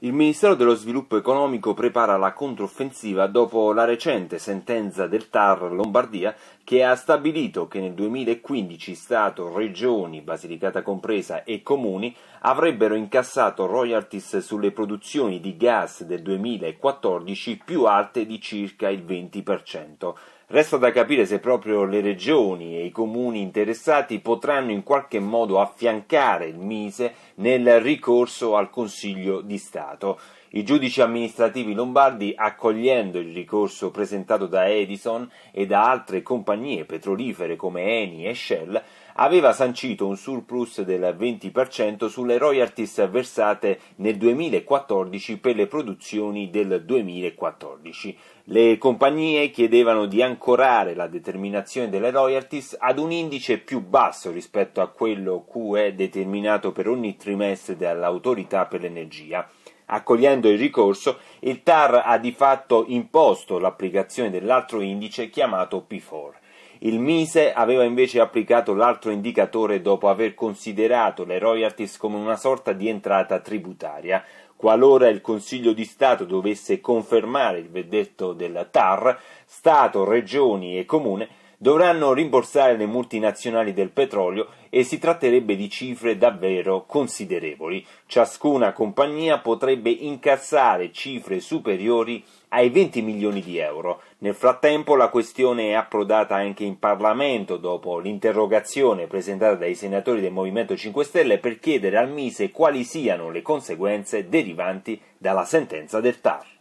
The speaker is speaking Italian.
Il Ministero dello Sviluppo Economico prepara la controffensiva dopo la recente sentenza del TAR Lombardia che ha stabilito che nel 2015 Stato, Regioni, Basilicata compresa e Comuni avrebbero incassato royalties sulle produzioni di gas del 2014 più alte di circa il 20%. Resta da capire se proprio le regioni e i comuni interessati potranno in qualche modo affiancare il Mise nel ricorso al Consiglio di Stato. I giudici amministrativi lombardi, accogliendo il ricorso presentato da Edison e da altre compagnie petrolifere come Eni e Shell, aveva sancito un surplus del 20% sulle royalties versate nel 2014 per le produzioni del 2014. Le compagnie chiedevano di ancorare la determinazione delle royalties ad un indice più basso rispetto a quello QE determinato per ogni trimestre dall'autorità per l'energia. Accogliendo il ricorso, il TAR ha di fatto imposto l'applicazione dell'altro indice chiamato P4. Il Mise aveva invece applicato l'altro indicatore dopo aver considerato le royalties come una sorta di entrata tributaria, qualora il Consiglio di Stato dovesse confermare il verdetto del TAR, Stato, Regioni e Comune dovranno rimborsare le multinazionali del petrolio e si tratterebbe di cifre davvero considerevoli. Ciascuna compagnia potrebbe incassare cifre superiori ai 20 milioni di euro. Nel frattempo la questione è approdata anche in Parlamento dopo l'interrogazione presentata dai senatori del Movimento 5 Stelle per chiedere al Mise quali siano le conseguenze derivanti dalla sentenza del TAR.